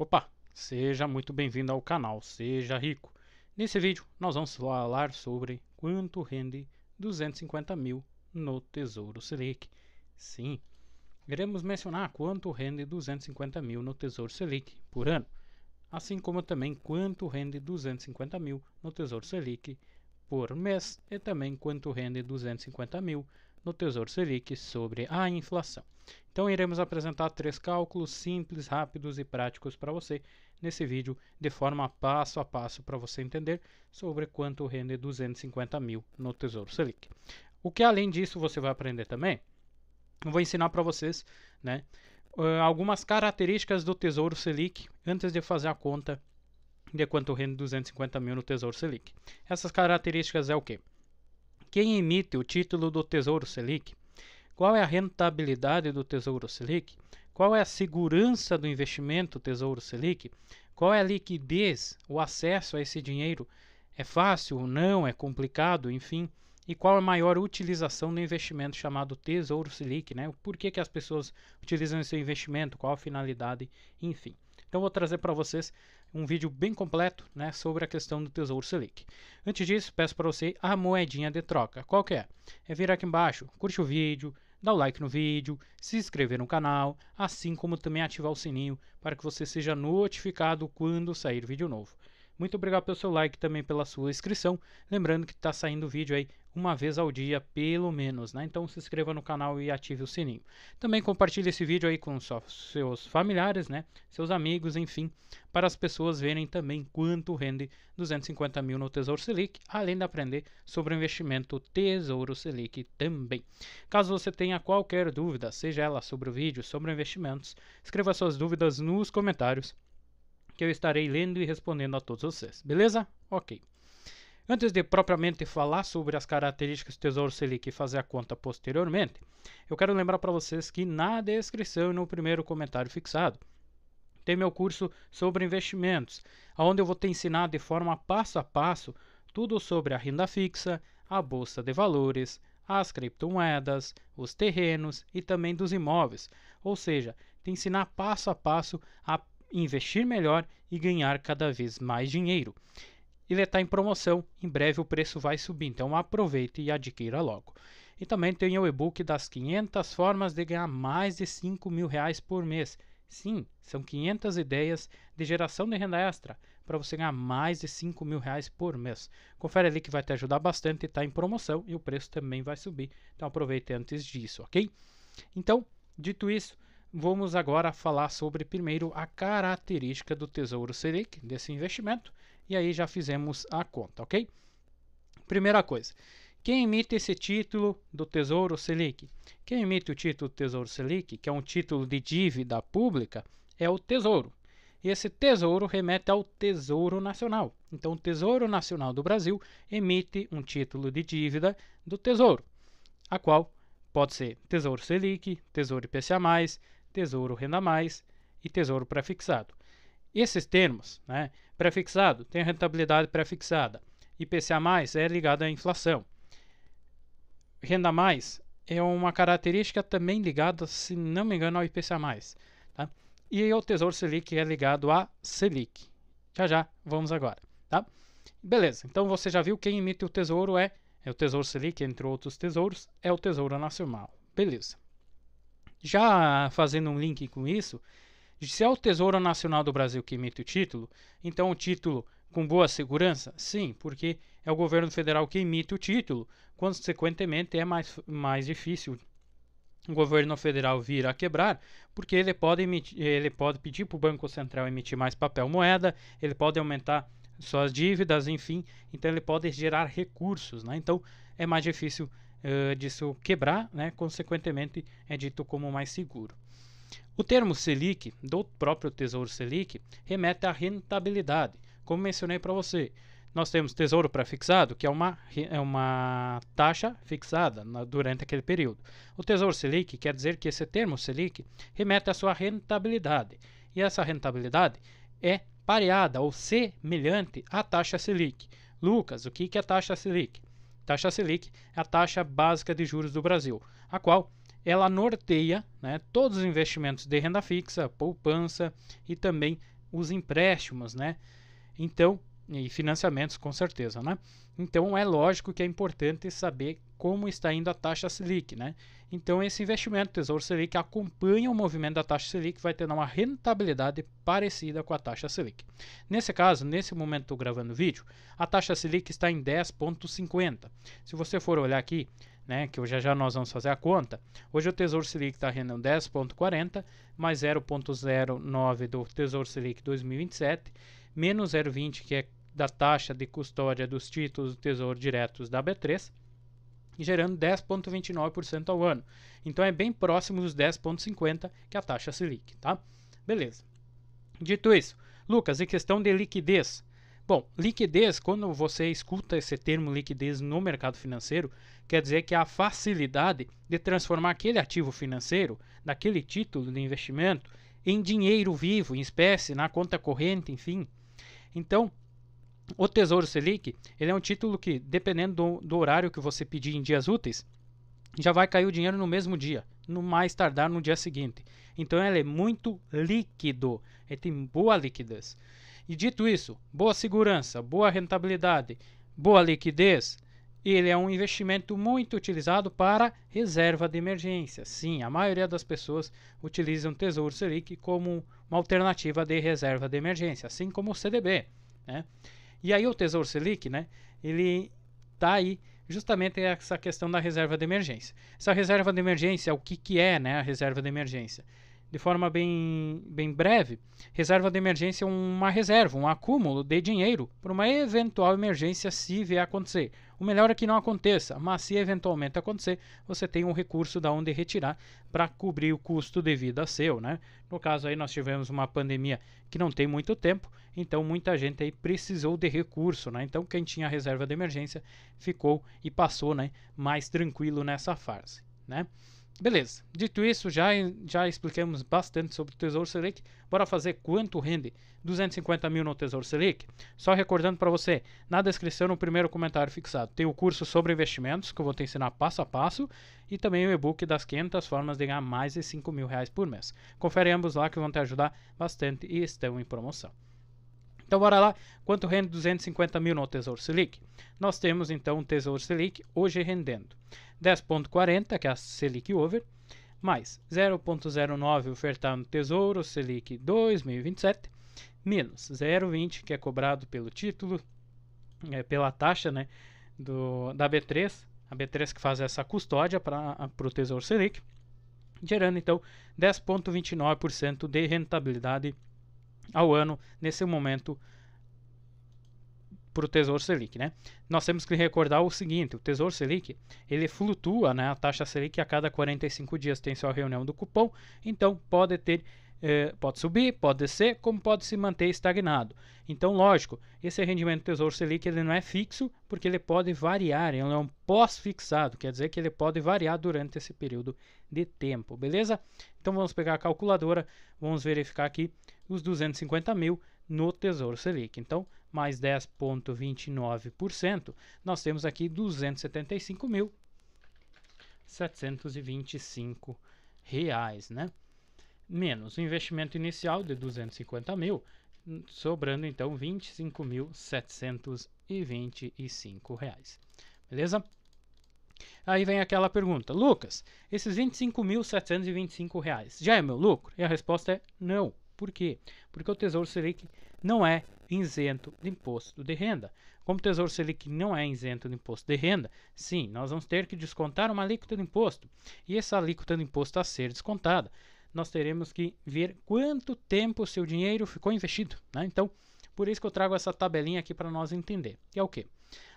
Opa, seja muito bem-vindo ao canal Seja Rico. Nesse vídeo nós vamos falar sobre quanto rende 250 mil no Tesouro Selic. Sim, iremos mencionar quanto rende 250 mil no Tesouro Selic por ano, assim como também quanto rende 250 mil no Tesouro Selic por mês e também quanto rende 250 mil no Tesouro Selic sobre a inflação. Então iremos apresentar três cálculos simples, rápidos e práticos para você nesse vídeo, de forma passo a passo para você entender sobre quanto rende 250 mil no Tesouro Selic. O que além disso você vai aprender também, eu vou ensinar para vocês né, algumas características do Tesouro Selic antes de fazer a conta de quanto rende 250 mil no Tesouro Selic. Essas características é o quê? Quem emite o título do Tesouro Selic? Qual é a rentabilidade do Tesouro Selic? Qual é a segurança do investimento Tesouro Selic? Qual é a liquidez? O acesso a esse dinheiro é fácil ou não? É complicado? Enfim e qual a maior utilização do investimento chamado Tesouro Selic, né? Por que, que as pessoas utilizam esse investimento, qual a finalidade, enfim. Então vou trazer para vocês um vídeo bem completo, né, sobre a questão do Tesouro Selic. Antes disso, peço para você a moedinha de troca. Qual que é? É vir aqui embaixo, curte o vídeo, dá o like no vídeo, se inscrever no canal, assim como também ativar o sininho para que você seja notificado quando sair vídeo novo. Muito obrigado pelo seu like também pela sua inscrição. Lembrando que está saindo vídeo aí uma vez ao dia, pelo menos, né? Então se inscreva no canal e ative o sininho. Também compartilhe esse vídeo aí com seus familiares, né? Seus amigos, enfim, para as pessoas verem também quanto rende 250 mil no Tesouro Selic, além de aprender sobre o investimento Tesouro Selic também. Caso você tenha qualquer dúvida, seja ela sobre o vídeo, sobre investimentos, escreva suas dúvidas nos comentários que eu estarei lendo e respondendo a todos vocês, beleza? Ok. Antes de propriamente falar sobre as características do Tesouro Selic e fazer a conta posteriormente, eu quero lembrar para vocês que na descrição e no primeiro comentário fixado tem meu curso sobre investimentos, onde eu vou te ensinar de forma passo a passo tudo sobre a renda fixa, a bolsa de valores, as criptomoedas, os terrenos e também dos imóveis, ou seja, te ensinar passo a passo a investir melhor e ganhar cada vez mais dinheiro. Ele está em promoção, em breve o preço vai subir, então aproveite e adquira logo. E também tem o e-book das 500 formas de ganhar mais de 5 mil reais por mês. Sim, são 500 ideias de geração de renda extra para você ganhar mais de 5 mil reais por mês. Confere ali que vai te ajudar bastante, está em promoção e o preço também vai subir. Então aproveite antes disso, ok? Então, dito isso, Vamos agora falar sobre primeiro a característica do Tesouro Selic desse investimento e aí já fizemos a conta, ok? Primeira coisa, quem emite esse título do Tesouro Selic? Quem emite o título do Tesouro Selic, que é um título de dívida pública, é o Tesouro. E esse tesouro remete ao Tesouro Nacional. Então, o Tesouro Nacional do Brasil emite um título de dívida do Tesouro, a qual pode ser Tesouro Selic, Tesouro IPCA+, Tesouro Renda Mais e Tesouro Prefixado. Esses termos, né, prefixado tem rentabilidade prefixada, IPCA mais é ligado à inflação. Renda mais é uma característica também ligada, se não me engano, ao IPCA mais, tá? E o Tesouro Selic é ligado à Selic. Já já, vamos agora, tá? Beleza. Então você já viu quem emite o Tesouro é, é o Tesouro Selic, entre outros tesouros, é o Tesouro Nacional. Beleza. Já fazendo um link com isso, se é o Tesouro Nacional do Brasil que emite o título, então o título com boa segurança? Sim, porque é o governo federal que emite o título. Consequentemente, é mais, mais difícil o governo federal vir a quebrar, porque ele pode, emitir, ele pode pedir para o Banco Central emitir mais papel moeda, ele pode aumentar suas dívidas, enfim. Então, ele pode gerar recursos. Né? Então, é mais difícil uh, eh, disso quebrar, né, consequentemente é dito como mais seguro. O termo Selic, do próprio Tesouro Selic, remete à rentabilidade. Como mencionei para você, nós temos tesouro pré-fixado, que é uma, é uma taxa fixada na, durante aquele período. O tesouro Selic quer dizer que esse termo Selic remete à sua rentabilidade. E essa rentabilidade é pareada ou semelhante à taxa Selic. Lucas, o que é a taxa Selic? Taxa Selic é a taxa básica de juros do Brasil, a qual ela norteia né, todos os investimentos de renda fixa, poupança e também os empréstimos. Né? Então, e financiamentos, com certeza, né? Então é lógico que é importante saber como está indo a taxa Selic, né? Então esse investimento, Tesouro Selic, acompanha o movimento da taxa Selic, vai ter uma rentabilidade parecida com a taxa Selic. Nesse caso, nesse momento estou gravando o vídeo, a taxa Selic está em 10.50. Se você for olhar aqui, né, que hoje já nós vamos fazer a conta. Hoje o Tesouro Selic está rendendo 10,40 mais 0,09 do Tesouro Selic 2027 menos 0,20 que é da taxa de custódia dos títulos do Tesouro Diretos da B3, gerando 10,29% ao ano. Então é bem próximo dos 10,50% que é a taxa Selic, tá? Beleza. Dito isso, Lucas, e questão de liquidez? Bom, liquidez, quando você escuta esse termo liquidez no mercado financeiro, quer dizer que a facilidade de transformar aquele ativo financeiro, daquele título de investimento, em dinheiro vivo, em espécie, na conta corrente, enfim. Então, o Tesouro Selic ele é um título que, dependendo do, do horário que você pedir em dias úteis, já vai cair o dinheiro no mesmo dia, no mais tardar no dia seguinte. Então ele é muito líquido, ele tem boa liquidez. E dito isso, boa segurança, boa rentabilidade, boa liquidez, ele é um investimento muito utilizado para reserva de emergência. Sim, a maioria das pessoas utilizam o Tesouro Selic como uma alternativa de reserva de emergência, assim como o CDB. Né? E aí o Tesouro Selic, né, ele tá aí justamente essa questão da reserva de emergência. Essa reserva de emergência, o que, que é né, a reserva de emergência? de forma bem, bem breve, reserva de emergência é uma reserva, um acúmulo de dinheiro para uma eventual emergência se vier a acontecer. O melhor é que não aconteça, mas se eventualmente acontecer, você tem um recurso da onde retirar para cobrir o custo de vida seu, né? No caso aí nós tivemos uma pandemia que não tem muito tempo, então muita gente aí precisou de recurso, né? Então quem tinha reserva de emergência ficou e passou, né, mais tranquilo nessa fase, né? Beleza, dito isso, já, já explicamos bastante sobre o Tesouro Selic. Bora fazer quanto rende 250 mil no Tesouro Selic? Só recordando para você, na descrição, no primeiro comentário fixado, tem o curso sobre investimentos, que eu vou te ensinar passo a passo, e também o e-book das 500 formas de ganhar mais de 5 mil reais por mês. Confere ambos lá que vão te ajudar bastante e estão em promoção. Então bora lá, quanto rende 250 mil no Tesouro Selic? Nós temos então o Tesouro Selic hoje rendendo 10,40, que é a Selic Over, mais 0,09 ofertado no Tesouro Selic 2027, menos 0,20 que é cobrado pelo título, é, pela taxa né, do, da B3, a B3 que faz essa custódia para o Tesouro Selic, gerando então 10,29% de rentabilidade ao ano nesse momento para o Tesouro Selic, né? Nós temos que recordar o seguinte, o Tesouro Selic, ele flutua, né? A taxa Selic a cada 45 dias tem sua reunião do cupom, então pode ter eh, pode subir, pode descer, como pode se manter estagnado. Então, lógico, esse rendimento do Tesouro Selic ele não é fixo, porque ele pode variar, ele é um pós-fixado, quer dizer que ele pode variar durante esse período de tempo, beleza? Então, vamos pegar a calculadora, vamos verificar aqui os 250 mil no Tesouro Selic. Então, mais 10,29%, nós temos aqui 275 mil. 725 reais, né? menos o investimento inicial de 250 mil, sobrando então 25.725 reais. Beleza? Aí vem aquela pergunta, Lucas, esses 25.725 reais já é meu lucro? E a resposta é não. Por quê? Porque o Tesouro Selic não é isento de imposto de renda. Como o Tesouro Selic não é isento de imposto de renda, sim, nós vamos ter que descontar uma alíquota de imposto. E essa alíquota de imposto a ser descontada nós teremos que ver quanto tempo o seu dinheiro ficou investido. Né? Então, por isso que eu trago essa tabelinha aqui para nós entender. Que é o quê?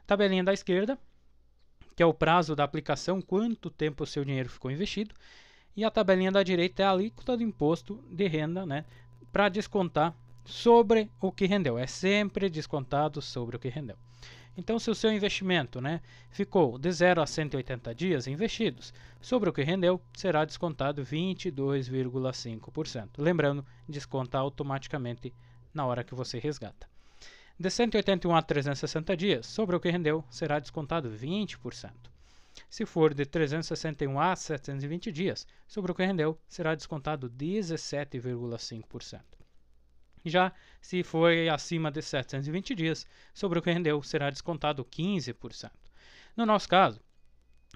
Tabelinha da esquerda, que é o prazo da aplicação, quanto tempo o seu dinheiro ficou investido. E a tabelinha da direita é a alíquota do imposto de renda né, para descontar sobre o que rendeu. É sempre descontado sobre o que rendeu. Então, se o seu investimento né, ficou de 0 a 180 dias investidos, sobre o que rendeu, será descontado 22,5%. Lembrando, desconta automaticamente na hora que você resgata. De 181 a 360 dias, sobre o que rendeu, será descontado 20%. Se for de 361 a 720 dias, sobre o que rendeu, será descontado 17,5%. Já se foi acima de 720 dias, sobre o que rendeu será descontado 15%. No nosso caso,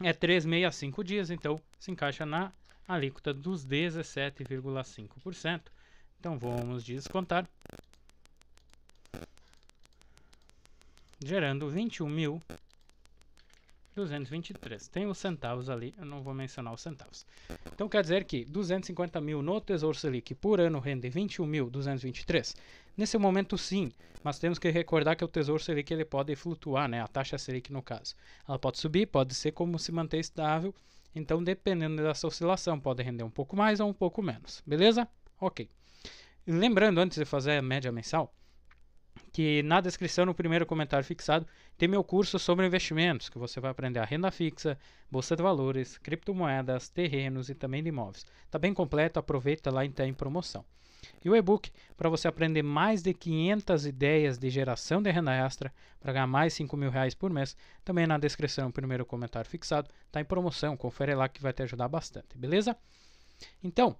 é 365 dias, então se encaixa na alíquota dos 17,5%. Então vamos descontar, gerando 21.000 223. Tem os centavos ali, eu não vou mencionar os centavos. Então quer dizer que 250 mil no Tesouro Selic por ano rende 21.223? Nesse momento sim, mas temos que recordar que o Tesouro Selic ele pode flutuar, né? a taxa Selic no caso. Ela pode subir, pode ser como se manter estável, então dependendo dessa oscilação pode render um pouco mais ou um pouco menos, beleza? Ok. Lembrando, antes de fazer a média mensal, que na descrição, no primeiro comentário fixado, tem meu curso sobre investimentos, que você vai aprender a renda fixa, bolsa de valores, criptomoedas, terrenos e também de imóveis. Está bem completo, aproveita lá e está em promoção. E o e-book para você aprender mais de 500 ideias de geração de renda extra para ganhar mais 5 mil reais por mês, também na descrição, no primeiro comentário fixado, está em promoção. Confere lá que vai te ajudar bastante, beleza? Então,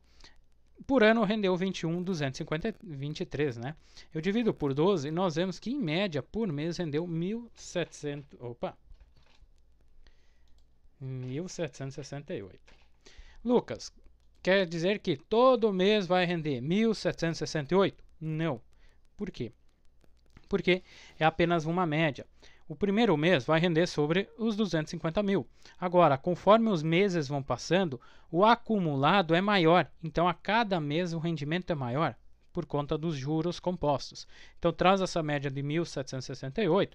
por ano rendeu 21,253, né? Eu divido por 12 e nós vemos que em média por mês rendeu 1.700, opa, 1.768. Lucas, quer dizer que todo mês vai render 1.768? Não. Por quê? Porque é apenas uma média o primeiro mês vai render sobre os 250 mil. Agora, conforme os meses vão passando, o acumulado é maior, então a cada mês o rendimento é maior por conta dos juros compostos. Então traz essa média de 1.768,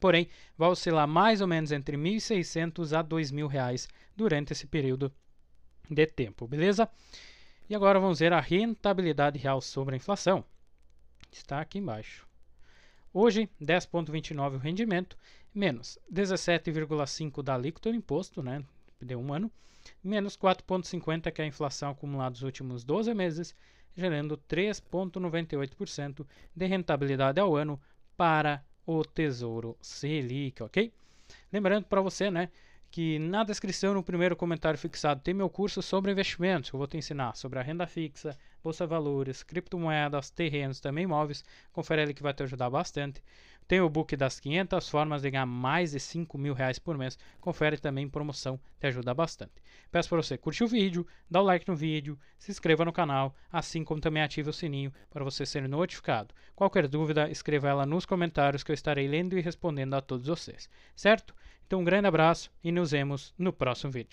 porém vai oscilar mais ou menos entre 1.600 a 2.000 reais durante esse período de tempo, beleza? E agora vamos ver a rentabilidade real sobre a inflação. Está aqui embaixo. Hoje, 10,29 o rendimento, menos 17,5 da alíquota do imposto, né? Deu um ano, menos 4,50 que é a inflação acumulada nos últimos 12 meses, gerando 3,98% de rentabilidade ao ano para o Tesouro Selic, ok? Lembrando para você, né? que na descrição, no primeiro comentário fixado, tem meu curso sobre investimentos, que eu vou te ensinar sobre a renda fixa, bolsa valores, criptomoedas, terrenos, também imóveis. Confere ele que vai te ajudar bastante. Tem o book das 500 formas de ganhar mais de 5 mil reais por mês. Confere também promoção, te ajuda bastante. Peço para você curtir o vídeo, dar o like no vídeo, se inscreva no canal, assim como também ative o sininho para você ser notificado. Qualquer dúvida, escreva ela nos comentários que eu estarei lendo e respondendo a todos vocês, certo? Então, um grande abraço e nos vemos no próximo vídeo.